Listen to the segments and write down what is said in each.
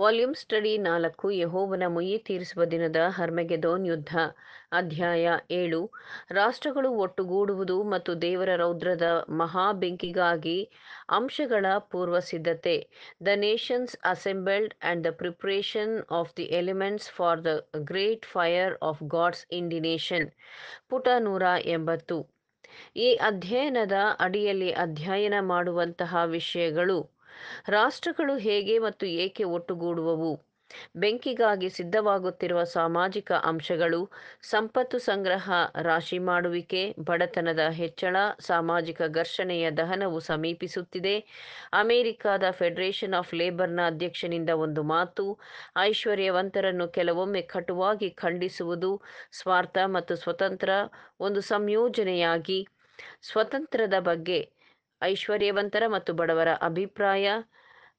Volume study ನಾಲ್ಕು ಯಹೋವನ ಮುಯಿ ತೀರಿಸುವ ದಿನದ ಹರ್ಮೆಗೆದೋನ್ ಯುದ್ಧ ಅಧ್ಯಾಯ ಏಳು ರಾಷ್ಟ್ರಗಳು ಒಟ್ಟುಗೂಡುವುದು ಮತ್ತು ದೇವರ ರೌದ್ರದ ಮಹಾ ಬೆಂಕಿಗಾಗಿ ಅಂಶಗಳ ಪೂರ್ವ ಸಿದ್ಧತೆ the nations assembled and the preparation of the elements for the great fire of gods nation ಪುಟ ನೂರ ಎಂಬತ್ತು ಈ ಅಧ್ಯಯನದ ಅಡಿಯಲ್ಲಿ ಅಧ್ಯಯನ ಮಾಡುವಂತಹ ವಿಷಯಗಳು ರಾಷ್ಟ್ರಗಳು ಹೇಗೆ ಮತ್ತು ಏಕೆ ಒಟ್ಟುಗೂಡುವವು ಬೆಂಕಿಗಾಗಿ ಸಿದ್ಧವಾಗುತ್ತಿರುವ ಸಾಮಾಜಿಕ ಅಂಶಗಳು ಸಂಪತ್ತು ಸಂಗ್ರಹ ರಾಶಿ ಮಾಡುವಿಕೆ ಬಡತನದ ಹೆಚ್ಚಳ ಸಾಮಾಜಿಕ ಘರ್ಷಣೆಯ ದಹನವು ಸಮೀಪಿಸುತ್ತಿದೆ ಅಮೆರಿಕಾದ ಫೆಡರೇಷನ್ ಆಫ್ ಲೇಬರ್ನ ಅಧ್ಯಕ್ಷನಿಂದ ಒಂದು ಮಾತು ಐಶ್ವರ್ಯವಂತರನ್ನು ಕೆಲವೊಮ್ಮೆ ಕಟುವಾಗಿ ಖಂಡಿಸುವುದು ಸ್ವಾರ್ಥ ಮತ್ತು ಸ್ವತಂತ್ರ ಒಂದು ಸಂಯೋಜನೆಯಾಗಿ ಸ್ವತಂತ್ರದ ಬಗ್ಗೆ ಐಶ್ವರ್ಯವಂತರ ಮತ್ತು ಬಡವರ ಅಭಿಪ್ರಾಯ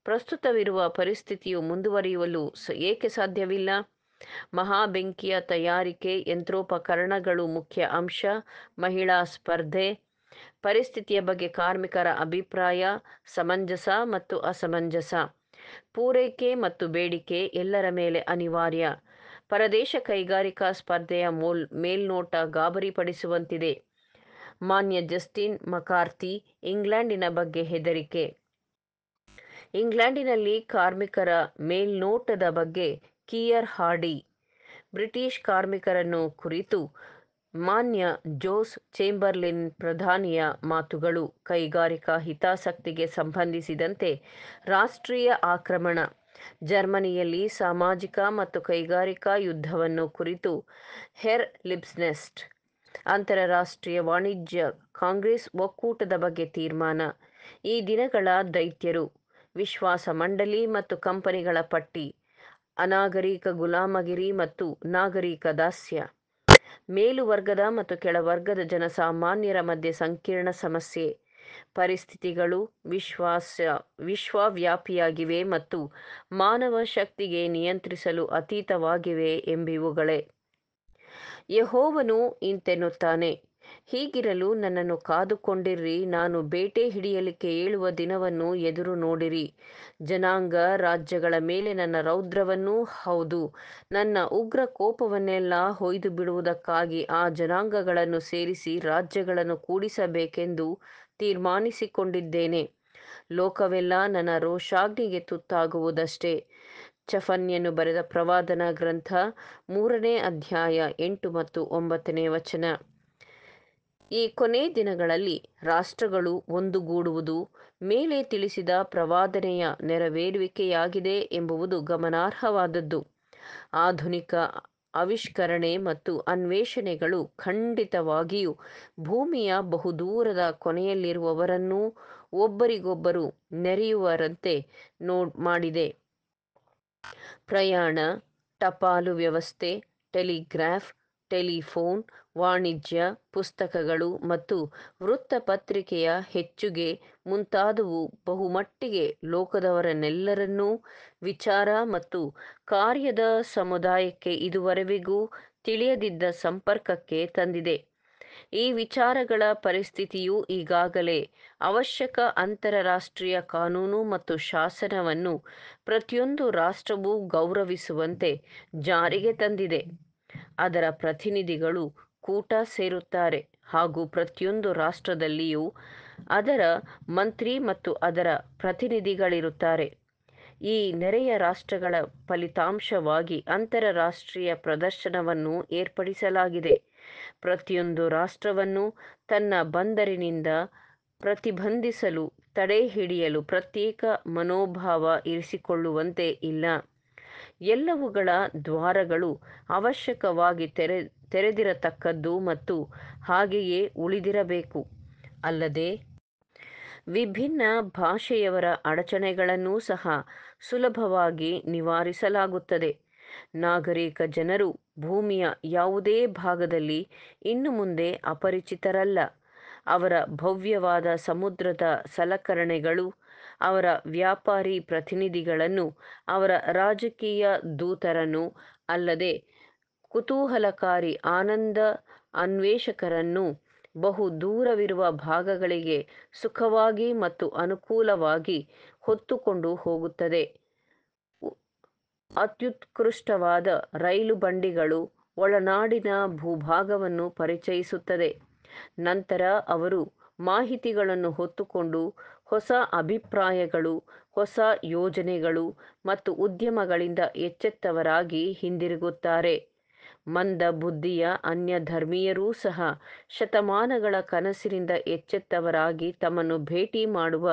ಪ್ರಸ್ತುತವಿರುವ ಪರಿಸ್ಥಿತಿಯು ಮುಂದುವರಿಯಲು ಏಕೆ ಸಾಧ್ಯವಿಲ್ಲ ಮಹಾ ಬೆಂಕಿಯ ತಯಾರಿಕೆ ಯಂತ್ರೋಪಕರಣಗಳು ಮುಖ್ಯ ಅಂಶ ಮಹಿಳಾ ಸ್ಪರ್ಧೆ ಪರಿಸ್ಥಿತಿಯ ಬಗ್ಗೆ ಕಾರ್ಮಿಕರ ಅಭಿಪ್ರಾಯ ಸಮಂಜಸ ಮತ್ತು ಅಸಮಂಜಸ ಪೂರೈಕೆ ಮತ್ತು ಬೇಡಿಕೆ ಎಲ್ಲರ ಮೇಲೆ ಅನಿವಾರ್ಯ ಪರದೇಶ ಕೈಗಾರಿಕಾ ಸ್ಪರ್ಧೆಯ ಮೋಲ್ ಮೇಲ್ನೋಟ ಗಾಬರಿಪಡಿಸುವಂತಿದೆ ಮಾನ್ಯ ಜಸ್ಟಿನ್ ಮಕಾರ್ತಿ ಇಂಗ್ಲೆಂಡಿನ ಬಗ್ಗೆ ಹೆದರಿಕೆ ಇಂಗ್ಲೆಂಡಿನಲ್ಲಿ ಕಾರ್ಮಿಕರ ಮೇಲ್ನೋಟದ ಬಗ್ಗೆ ಕಿಯರ್ ಹಾರ್ಡಿ ಬ್ರಿಟಿಷ್ ಕಾರ್ಮಿಕರನ್ನು ಕುರಿತು ಮಾನ್ಯ ಜೋಸ್ ಚೇಂಬರ್ಲಿನ್ ಪ್ರಧಾನಿಯ ಮಾತುಗಳು ಕೈಗಾರಿಕಾ ಹಿತಾಸಕ್ತಿಗೆ ಸಂಬಂಧಿಸಿದಂತೆ ರಾಷ್ಟ್ರೀಯ ಆಕ್ರಮಣ ಜರ್ಮನಿಯಲ್ಲಿ ಸಾಮಾಜಿಕ ಮತ್ತು ಕೈಗಾರಿಕಾ ಯುದ್ಧವನ್ನು ಕುರಿತು ಹೆರ್ ಲಿಬ್ಸ್ನೆಸ್ಟ್ ಅಂತರರಾಷ್ಟ್ರೀಯ ವಾಣಿಜ್ಯ ಕಾಂಗ್ರೆಸ್ ಒಕ್ಕೂಟದ ಬಗ್ಗೆ ತೀರ್ಮಾನ ಈ ದಿನಗಳ ದೈತ್ಯರು ವಿಶ್ವಾಸ ಮಂಡಳಿ ಮತ್ತು ಕಂಪನಿಗಳ ಪಟ್ಟಿ ಅನಾಗರಿಕ ಗುಲಾಮಗಿರಿ ಮತ್ತು ನಾಗರಿಕ ದಾಸ್ಯ ಮೇಲುವರ್ಗದ ಮತ್ತು ಕೆಳವರ್ಗದ ಜನಸಾಮಾನ್ಯರ ಮಧ್ಯೆ ಸಂಕೀರ್ಣ ಸಮಸ್ಯೆ ಪರಿಸ್ಥಿತಿಗಳು ವಿಶ್ವಾಸ ವಿಶ್ವವ್ಯಾಪಿಯಾಗಿವೆ ಮತ್ತು ಮಾನವ ಶಕ್ತಿಗೆ ನಿಯಂತ್ರಿಸಲು ಅತೀತವಾಗಿವೆ ಎಂಬಿವುಗಳೇ ಯಹೋವನು ಇಂತೆನ್ನುತ್ತಾನೆ ಹೀಗಿರಲು ನನ್ನನ್ನು ಕಾದುಕೊಂಡಿರ್ರಿ ನಾನು ಬೇಟೆ ಹಿಡಿಯಲಿಕ್ಕೆ ಏಳುವ ದಿನವನ್ನು ಎದುರು ನೋಡಿರಿ ಜನಾಂಗ ರಾಜ್ಯಗಳ ಮೇಲೆ ನನ್ನ ರೌದ್ರವನ್ನೂ ಹೌದು ನನ್ನ ಉಗ್ರ ಕೋಪವನ್ನೆಲ್ಲ ಹೊಯ್ದು ಬಿಡುವುದಕ್ಕಾಗಿ ಆ ಜನಾಂಗಗಳನ್ನು ಸೇರಿಸಿ ರಾಜ್ಯಗಳನ್ನು ಕೂಡಿಸಬೇಕೆಂದು ತೀರ್ಮಾನಿಸಿಕೊಂಡಿದ್ದೇನೆ ಲೋಕವೆಲ್ಲ ನನ್ನ ರೋಷಾಗ್ನಿಗೆ ತುತ್ತಾಗುವುದಷ್ಟೇ ಚಫನ್ಯನು ಬರೆದ ಪ್ರವಾದನ ಗ್ರಂಥ ಮೂರನೇ ಅಧ್ಯಾಯ ಎಂಟು ಮತ್ತು ಒಂಬತ್ತನೇ ವಚನ ಈ ಕೊನೆ ದಿನಗಳಲ್ಲಿ ರಾಷ್ಟ್ರಗಳು ಒಂದುಗೂಡುವುದು ಮೇಲೆ ತಿಳಿಸಿದ ಪ್ರವಾದನೆಯ ನೆರವೇರುವಿಕೆಯಾಗಿದೆ ಎಂಬುವುದು ಗಮನಾರ್ಹವಾದದ್ದು ಆಧುನಿಕ ಆವಿಷ್ಕರಣೆ ಮತ್ತು ಅನ್ವೇಷಣೆಗಳು ಖಂಡಿತವಾಗಿಯೂ ಭೂಮಿಯ ಬಹುದೂರದ ಕೊನೆಯಲ್ಲಿರುವವರನ್ನೂ ಒಬ್ಬರಿಗೊಬ್ಬರು ನೆರೆಯುವರಂತೆ ನೋ ಮಾಡಿದೆ ಪ್ರಯಾಣ ಟಪಾಲು ವ್ಯವಸ್ಥೆ ಟೆಲಿಗ್ರಾಫ್ ಟೆಲಿಫೋನ್ ವಾಣಿಜ್ಯ ಪುಸ್ತಕಗಳು ಮತ್ತು ವೃತ್ತಪತ್ರಿಕೆಯ ಹೆಚ್ಚುಗೆ ಮುಂತಾದವು ಬಹುಮಟ್ಟಿಗೆ ಲೋಕದವರನ್ನೆಲ್ಲರನ್ನೂ ವಿಚಾರ ಮತ್ತು ಕಾರ್ಯದ ಸಮುದಾಯಕ್ಕೆ ಇದುವರೆವಿಗೂ ತಿಳಿಯದಿದ್ದ ಸಂಪರ್ಕಕ್ಕೆ ತಂದಿದೆ ಈ ವಿಚಾರಗಳ ಪರಿಸ್ಥಿತಿಯು ಈಗಾಗಲೇ ಅವಶ್ಯಕ ಅಂತರರಾಷ್ಟ್ರೀಯ ಕಾನೂನು ಮತ್ತು ಶಾಸನವನ್ನು ಪ್ರತಿಯೊಂದು ರಾಷ್ಟ್ರವೂ ಗೌರವಿಸುವಂತೆ ಜಾರಿಗೆ ತಂದಿದೆ ಅದರ ಪ್ರತಿನಿಧಿಗಳು ಕೂಟ ಸೇರುತ್ತಾರೆ ಹಾಗೂ ಪ್ರತಿಯೊಂದು ರಾಷ್ಟ್ರದಲ್ಲಿಯೂ ಅದರ ಮಂತ್ರಿ ಮತ್ತು ಅದರ ಪ್ರತಿನಿಧಿಗಳಿರುತ್ತಾರೆ ಈ ನೆರೆಯ ರಾಷ್ಟ್ರಗಳ ಫಲಿತಾಂಶವಾಗಿ ಅಂತಾರಾಷ್ಟ್ರೀಯ ಪ್ರದರ್ಶನವನ್ನು ಏರ್ಪಡಿಸಲಾಗಿದೆ ಪ್ರತಿಯೊಂದು ರಾಷ್ಟ್ರವನ್ನು ತನ್ನ ಬಂದರಿನಿಂದ ಪ್ರತಿಬಂಧಿಸಲು ತಡೆಹಿಡಿಯಲು ಪ್ರತ್ಯೇಕ ಮನೋಭಾವ ಇರಿಸಿಕೊಳ್ಳುವಂತೆ ಇಲ್ಲ. ಎಲ್ಲವುಗಳ ದ್ವಾರಗಳು ಅವಶ್ಯಕವಾಗಿ ತೆರೆ ತೆರೆದಿರತಕ್ಕದ್ದು ಮತ್ತು ಹಾಗೆಯೇ ಉಳಿದಿರಬೇಕು. ಅಲ್ಲದೆ ವಿಭಿನ್ನ ಭಾಷೆಯವರ ಅಡಚಣೆಗಳನ್ನೂ ಸಹ ಸುಲಭವಾಗಿ ನಿವಾರಿಸಲಾಗುತ್ತದೆ. ನಾಗರಿಕ ಜನರು ಭೂಮಿಯ ಯಾವುದೇ ಭಾಗದಲ್ಲಿ ಇನ್ನು ಮುಂದೆ ಅಪರಿಚಿತರಲ್ಲ ಅವರ ಭವ್ಯವಾದ ಸಮುದ್ರದ ಸಲಕರಣೆಗಳು ಅವರ ವ್ಯಾಪಾರಿ ಪ್ರತಿನಿಧಿಗಳನ್ನು ಅವರ ರಾಜಕೀಯ ದೂತರನ್ನು ಅಲ್ಲದೆ ಕುತೂಹಲಕಾರಿ ಆನಂದ ಅನ್ವೇಷಕರನ್ನು ಬಹು ದೂರವಿರುವ ಭಾಗಗಳಿಗೆ ಸುಖವಾಗಿ ಮತ್ತು ಅನುಕೂಲವಾಗಿ ಹೊತ್ತುಕೊಂಡು ಹೋಗುತ್ತದೆ ಅತ್ಯುತ್ಕೃಷ್ಟವಾದ ರೈಲು ಬಂಡಿಗಳು ಒಳನಾಡಿನ ಭೂಭಾಗವನ್ನು ಪರಿಚಯಿಸುತ್ತದೆ ನಂತರ ಅವರು ಮಾಹಿತಿಗಳನ್ನು ಹೊತ್ತುಕೊಂಡು ಹೊಸ ಅಭಿಪ್ರಾಯಗಳು ಹೊಸ ಯೋಜನೆಗಳು ಮತ್ತು ಉದ್ಯಮಗಳಿಂದ ಎಚ್ಚೆತ್ತವರಾಗಿ ಹಿಂದಿರುಗುತ್ತಾರೆ ಮಂದ ಬುದ್ಧಿಯ ಅನ್ಯ ಧರ್ಮೀಯರೂ ಸಹ ಶತಮಾನಗಳ ಕನಸಿನಿಂದ ಎಚ್ಚೆತ್ತವರಾಗಿ ತಮ್ಮನ್ನು ಭೇಟಿ ಮಾಡುವ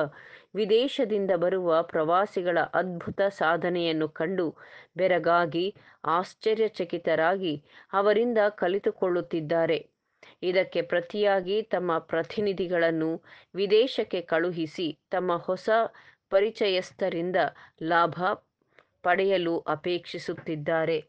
ವಿದೇಶದಿಂದ ಬರುವ ಪ್ರವಾಸಿಗಳ ಅದ್ಭುತ ಸಾಧನೆಯನ್ನು ಕಂಡು ಬೆರಗಾಗಿ ಆಶ್ಚರ್ಯಚಕಿತರಾಗಿ ಅವರಿಂದ ಕಲಿತುಕೊಳ್ಳುತ್ತಿದ್ದಾರೆ ಇದಕ್ಕೆ ಪ್ರತಿಯಾಗಿ ತಮ್ಮ ಪ್ರತಿನಿಧಿಗಳನ್ನು ವಿದೇಶಕ್ಕೆ ಕಳುಹಿಸಿ ತಮ್ಮ ಹೊಸ ಪರಿಚಯಸ್ಥರಿಂದ ಲಾಭ ಪಡೆಯಲು ಅಪೇಕ್ಷಿಸುತ್ತಿದ್ದಾರೆ